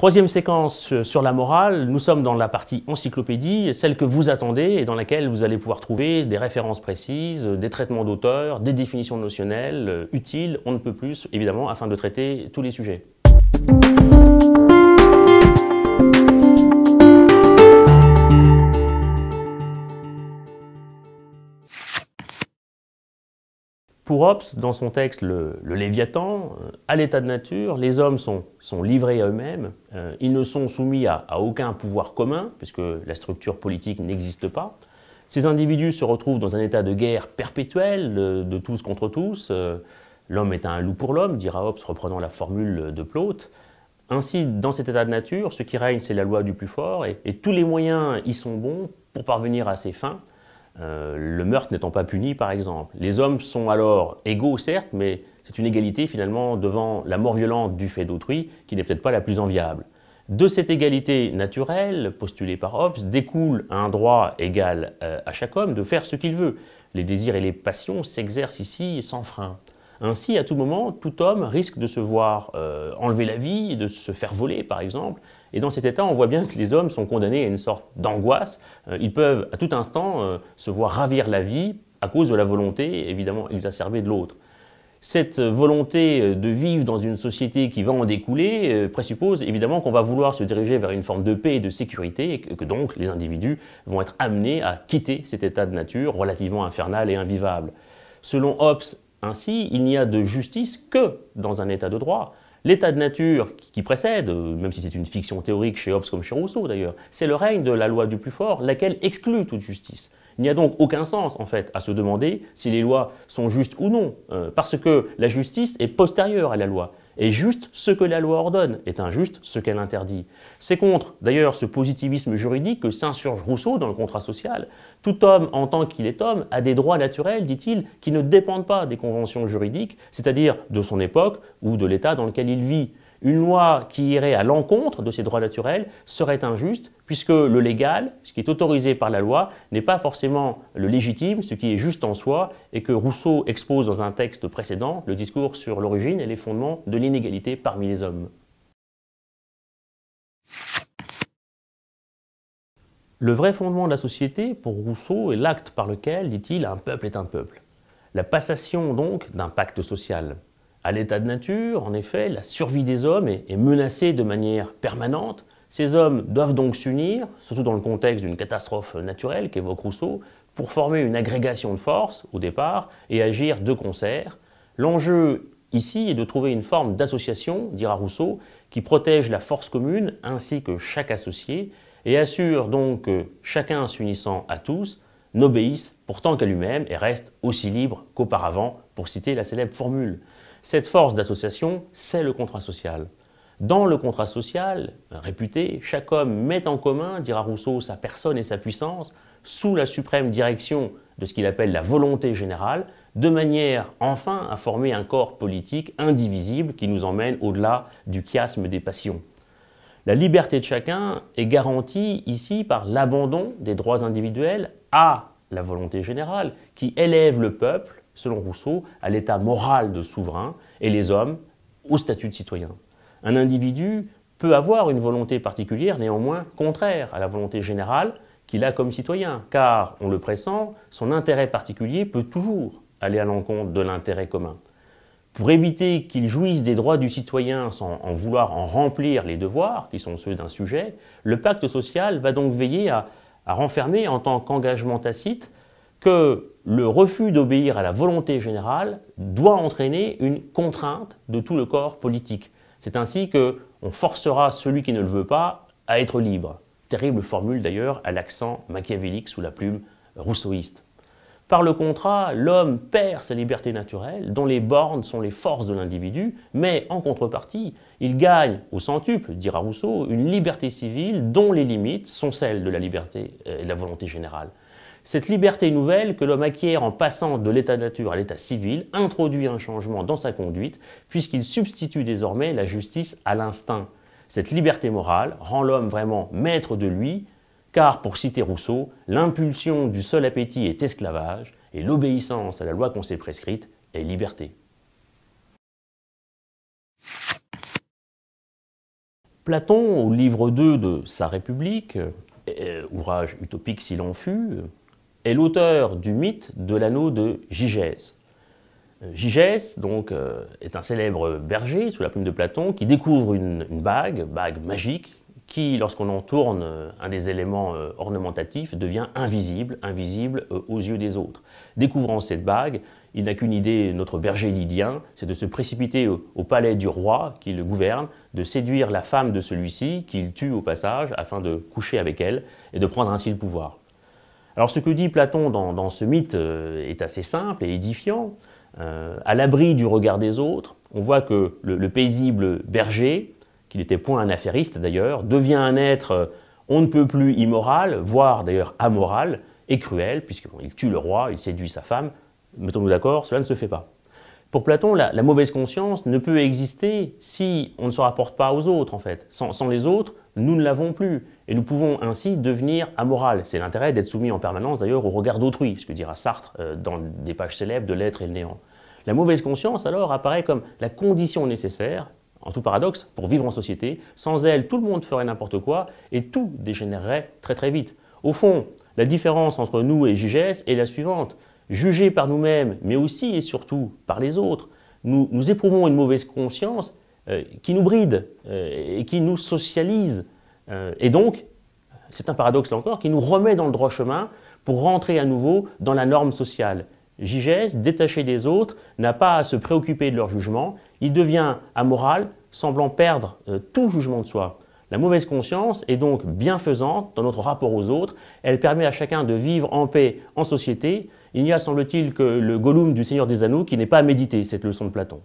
Troisième séquence euh, sur la morale, nous sommes dans la partie encyclopédie, celle que vous attendez et dans laquelle vous allez pouvoir trouver des références précises, euh, des traitements d'auteurs, des définitions notionnelles euh, utiles, on ne peut plus évidemment, afin de traiter tous les sujets. Hobbes, dans son texte Le, Léviathan, euh, à l'état de nature, les hommes sont, livrés à eux-mêmes, euh, ils ne sont soumis à, aucun pouvoir commun, puisque la structure politique n'existe pas. Ces individus se retrouvent dans un état de guerre perpétuelle, de, tous contre tous. Euh, l'homme est un loup pour l'homme, dira Hobbes reprenant la formule de Plaute. Ainsi, dans cet état de nature, ce qui règne, c'est la loi du plus fort, et tous les moyens y sont bons pour parvenir à ses fins. Euh, le meurtre n'étant pas puni, par exemple. Les hommes sont alors égaux, certes, mais c'est une égalité finalement devant la mort violente du fait d'autrui qui n'est peut-être pas la plus enviable. De cette égalité naturelle, postulée par Hobbes, découle un droit égal euh, à chaque homme de faire ce qu'il veut. Les désirs et les passions s'exercent ici sans frein. Ainsi, à tout moment, tout homme risque de se voir euh, enlever la vie, de se faire voler, par exemple, et dans cet état, on voit bien que les hommes sont condamnés à une sorte d'angoisse. Euh, ils peuvent à tout instant euh, se voir ravir la vie à cause de la volonté évidemment exacerbée de l'autre. Cette volonté euh, de vivre dans une société qui va en découler présuppose évidemment qu'on va vouloir se diriger vers une forme de paix et de sécurité et que donc les individus vont être amenés à quitter cet état de nature relativement infernal et invivable. Selon Hobbes, ainsi, il n'y a de justice que dans un état de droit. L'état de nature qui précède, euh, même si c'est une fiction théorique chez Hobbes comme chez Rousseau d'ailleurs, c'est le règne de la loi du plus fort, laquelle exclut toute justice. Il n'y a donc aucun sens, en fait, à se demander si les lois sont justes ou non, euh, parce que la justice est postérieure à la loi est juste ce que la loi ordonne, est injuste ce qu'elle interdit. C'est contre, d'ailleurs, ce positivisme juridique que s'insurge Rousseau dans le contrat social. Tout homme, en tant qu'il est homme, a des droits naturels, dit-il, qui ne dépendent pas des conventions juridiques, c'est-à-dire de son époque ou de l'état dans lequel il vit. Une loi qui irait à l'encontre de ces droits naturels serait injuste, puisque le légal, ce qui est autorisé par la loi, n'est pas forcément le légitime, ce qui est juste en soi, et que Rousseau expose dans un texte précédent, le discours sur l'origine et les fondements de l'inégalité parmi les hommes. Le vrai fondement de la société, pour Rousseau, est l'acte par lequel, dit-il, un peuple est un peuple. La passation donc d'un pacte social à l'état de nature, en effet, la survie des hommes est, menacée de manière permanente. Ces hommes doivent donc s'unir, surtout dans le contexte d'une catastrophe naturelle qu'évoque Rousseau, pour former une agrégation de forces au départ et agir de concert. L'enjeu ici est de trouver une forme d'association, dira Rousseau, qui protège la force commune ainsi que chaque associé et assure donc que chacun s'unissant à tous n'obéisse pourtant qu'à lui-même et reste aussi libre qu'auparavant, pour citer la célèbre formule. Cette force d'association, c'est le contrat social. Dans le contrat social, réputé, chaque homme met en commun, dira Rousseau, sa personne et sa puissance, sous la suprême direction de ce qu'il appelle la volonté générale, de manière enfin à former un corps politique indivisible qui nous emmène au-delà du chiasme des passions. La liberté de chacun est garantie ici par l'abandon des droits individuels à la volonté générale, qui élève le peuple selon Rousseau, à l'état moral de souverain et les hommes au statut de citoyen. Un individu peut avoir une volonté particulière, néanmoins contraire à la volonté générale qu'il a comme citoyen, car, on le pressent, son intérêt particulier peut toujours aller à l'encontre de l'intérêt commun. Pour éviter qu'il jouisse des droits du citoyen sans en vouloir en remplir les devoirs, qui sont ceux d'un sujet, le pacte social va donc veiller à renfermer en tant qu'engagement tacite que le refus d'obéir à la volonté générale doit entraîner une contrainte de tout le corps politique. C'est ainsi qu'on forcera celui qui ne le veut pas à être libre. Terrible formule d'ailleurs à l'accent machiavélique sous la plume rousseauiste. Par le contrat, l'homme perd sa liberté naturelle, dont les bornes sont les forces de l'individu, mais en contrepartie, il gagne au centuple, dira Rousseau, une liberté civile dont les limites sont celles de la liberté euh, et de la volonté générale. Cette liberté nouvelle que l'homme acquiert en passant de l'état nature à l'état civil introduit un changement dans sa conduite puisqu'il substitue désormais la justice à l'instinct. Cette liberté morale rend l'homme vraiment maître de lui, car pour citer Rousseau, l'impulsion du seul appétit est esclavage et l'obéissance à la loi qu'on s'est prescrite est liberté. Platon, au livre 2 de Sa République, euh, ouvrage utopique s'il en fut, est l'auteur du mythe de l'anneau de Gigès. Euh, Gigès donc, euh, est un célèbre berger, sous la plume de Platon, qui découvre une, bague, bague magique, qui, lorsqu'on en tourne euh, un des éléments ornementatifs, devient invisible, invisible aux yeux des autres. Découvrant cette bague, il n'a qu'une idée, notre berger lydien, c'est de se précipiter au, palais du roi qui le gouverne, de séduire la femme de celui-ci, qu'il tue au passage, afin de coucher avec elle, et de prendre ainsi le pouvoir. Alors ce que dit Platon dans, ce mythe euh, est assez simple et édifiant. Euh, à l'abri du regard des autres, on voit que le, le paisible berger, qui n'était point un affairiste d'ailleurs, devient un être euh, on ne peut plus immoral, voire d'ailleurs amoral et cruel, puisqu'il tue le roi, il séduit sa femme. Mettons-nous d'accord, cela ne se fait pas. Pour Platon, la, mauvaise conscience ne peut exister si on ne se rapporte pas aux autres, en fait. Sans, les autres, nous ne l'avons plus. Et nous pouvons ainsi devenir amoral. C'est l'intérêt d'être soumis en permanence, d'ailleurs, au regard d'autrui, ce que dira Sartre euh, dans des pages célèbres de L'être et le néant. La mauvaise conscience, alors, apparaît comme la condition nécessaire, en tout paradoxe, pour vivre en société. Sans elle, tout le monde ferait n'importe quoi et tout dégénérerait très très vite. Au fond, la différence entre nous et Gigès est la suivante jugés par nous-mêmes, mais aussi et surtout par les autres, nous, éprouvons une mauvaise conscience euh, qui nous bride euh, et qui nous socialise. Euh, et donc, c'est un paradoxe là encore, qui nous remet dans le droit chemin pour rentrer à nouveau dans la norme sociale. Gigès, détaché des autres, n'a pas à se préoccuper de leur jugement, il devient amoral, semblant perdre tout jugement de soi. La mauvaise conscience est donc bienfaisante dans notre rapport aux autres, elle permet à chacun de vivre en paix, en société. Il n'y a, semble-t-il, que le Gollum du Seigneur des Anneaux qui n'est pas à méditer cette leçon de Platon.